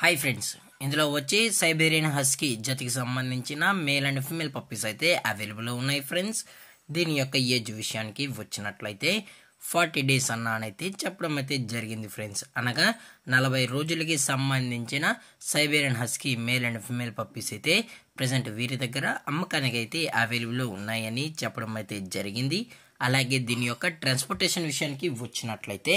hi friends ఇందులో వచ్చి Siberian husky జతికి సంబంధించిన మేల్ అండ్ ఫిమేల్ పప్పీస్ అయితే అవైలబుల్ ఉన్నాయి ఫ్రెండ్స్ దీని యొక్క ఏజ్ విషయానికి వచ్చినట్లయితే ఫార్టీ డేస్ అన్న అయితే చెప్పడం అయితే జరిగింది ఫ్రెండ్స్ అనగా నలభై రోజులకి సంబంధించిన Siberian husky male and female puppies అయితే ప్రజెంట్ వీరి దగ్గర అమ్మకానికి అయితే అవైలబుల్ ఉన్నాయని చెప్పడం అయితే జరిగింది అలాగే దీని యొక్క ట్రాన్స్పోర్టేషన్ విషయానికి వచ్చినట్లయితే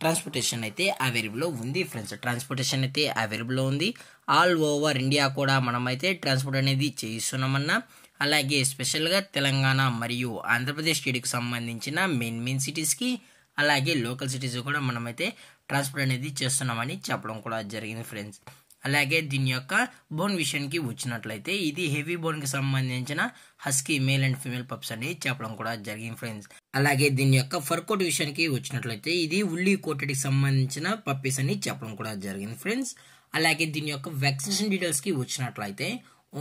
ట్రాన్స్పోర్టేషన్ అయితే అవైలబుల్లో ఉంది ఫ్రెండ్స్ ట్రాన్స్పోర్టేషన్ అయితే అవైలబుల్లో ఉంది ఆల్ ఓవర్ ఇండియా కూడా మనమైతే ట్రాన్స్పోర్ట్ అనేది చేయిస్తున్నామన్నా అలాగే స్పెషల్గా తెలంగాణ మరియు ఆంధ్రప్రదేశ్ స్టేట్కి సంబంధించిన మెయిన్ మెయిన్ సిటీస్కి అలాగే లోకల్ సిటీస్ కూడా మనమైతే ట్రాన్స్పోర్ట్ అనేది చేస్తున్నామని చెప్పడం కూడా జరిగింది ఫ్రెండ్స్ అలాగే దీని యొక్క బోన్ విషయానికి వచ్చినట్లయితే ఇది హెవీ కి సంబంధించిన husky male and female pups అని చెప్పడం కూడా జరిగింది ఫ్రెండ్స్ అలాగే దీని యొక్క ఫర్కోట్ విషయానికి వచ్చినట్లయితే ఇది ఉల్లి కోటడికి సంబంధించిన పప్పీస్ అని చెప్పడం కూడా జరిగింది ఫ్రెండ్స్ అలాగే దీని యొక్క వ్యాక్సినేషన్ డీటెయిల్స్కి వచ్చినట్లయితే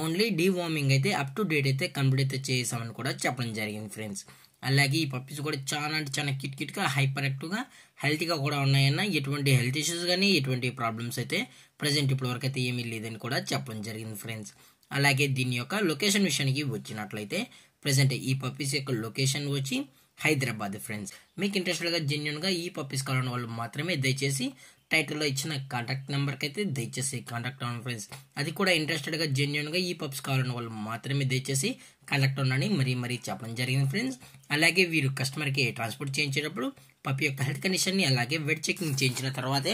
ఓన్లీ డీవార్మింగ్ అయితే అప్ టు డేట్ అయితే కంప్లీట్ అయితే చేసామని కూడా చెప్పడం జరిగింది ఫ్రెండ్స్ అలాగే ఈ పప్పీస్ కూడా చాలా అంటే చాలా కిట్ కిట్గా హైపర్ యాక్టివ్గా హెల్తీగా కూడా ఉన్నాయన్న ఎటువంటి హెల్త్ ఇష్యూస్ కానీ ఎటువంటి ప్రాబ్లమ్స్ అయితే ప్రజెంట్ ఇప్పటి వరకు అయితే ఏమీ లేదని కూడా చెప్పడం జరిగింది ఫ్రెండ్స్ అలాగే దీని యొక్క లొకేషన్ విషయానికి వచ్చినట్లయితే ప్రజెంట్ ఈ పప్పీస్ యొక్క లొకేషన్ వచ్చి హైదరాబాద్ ఫ్రెండ్స్ మీకు ఇంట్రెస్టెడ్గా జెన్యున్గా ఈ పప్పీస్ కావాలని వాళ్ళు మాత్రమే దయచేసి టైటిల్లో ఇచ్చిన కాంటాక్ట్ నెంబర్కి అయితే దయచేసి కాంటాక్ట్ అవ్వండి ఫ్రెండ్స్ అది కూడా ఇంట్రెస్టెడ్గా జెన్యున్గా ఈ పప్స్ కావాలని వాళ్ళు మాత్రమే దయచేసి కాంటాక్ట్ అవ్వండి మరీ మరీ చెప్పడం జరిగింది ఫ్రెండ్స్ అలాగే వీరు కస్టమర్కి ట్రాన్స్పోర్ట్ చేయించేటప్పుడు పప్పి యొక్క హెల్త్ కండిషన్ని అలాగే వెట్ చెకింగ్ చేయించిన తర్వాతే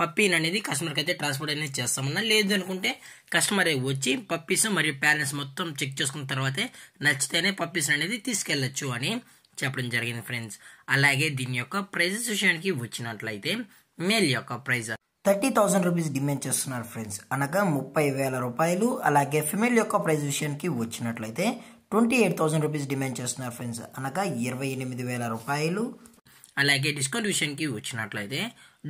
పప్పీని అనేది కస్టమర్కి అయితే ట్రాన్స్పోర్ట్ అనేది చేస్తామన్నా లేదు అనుకుంటే కస్టమర్ వచ్చి పప్పీస్ మరియు ప్యాలెన్స్ మొత్తం చెక్ చేసుకున్న తర్వాతే నచ్చితేనే పప్పీస్ అనేది తీసుకెళ్లొచ్చు అని చెప్పడం జరిగింది ఫ్రెండ్స్ అలాగే దీని యొక్క ప్రైజెస్ విషయానికి వచ్చినట్లయితే మేల్ యొక్క price thirty thousand rupees demand చేస్తున్నారు ఫ్రెండ్స్ అనగా ముప్పై వేల రూపాయలు అలాగే ఫిమేల్ యొక్క ప్రైజ్ విషయానికి వచ్చినట్లయితే twenty eight thousand rupees demand చేస్తున్నారు ఫ్రెండ్స్ అనగా ఇరవై ఎనిమిది వేల రూపాయలు అలాగే డిస్కౌంట్ విషయానికి వచ్చినట్లయితే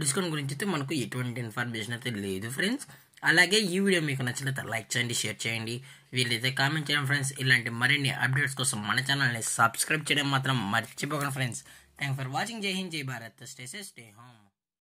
డిస్కౌంట్ గురించి అయితే మనకు ఎటువంటి ఇన్ఫర్మేషన్ అయితే లేదు ఫ్రెండ్స్ అలాగే ఈ వీడియో మీకు నచ్చినట్లయితే లైక్ చేయండి షేర్ చేయండి వీళ్ళైతే కామెంట్ చేయడం ఫ్రెండ్స్ ఇలాంటి మరిన్ని అప్డేట్స్ కోసం మన ఛానల్ని సబ్స్క్రైబ్ చేయడం మాత్రం మర్చిపోకండి ఫ్రెండ్స్ థ్యాంక్ ఫర్ వాచింగ్ జై హింద్ జై భారత్ స్టే స్టే హోమ్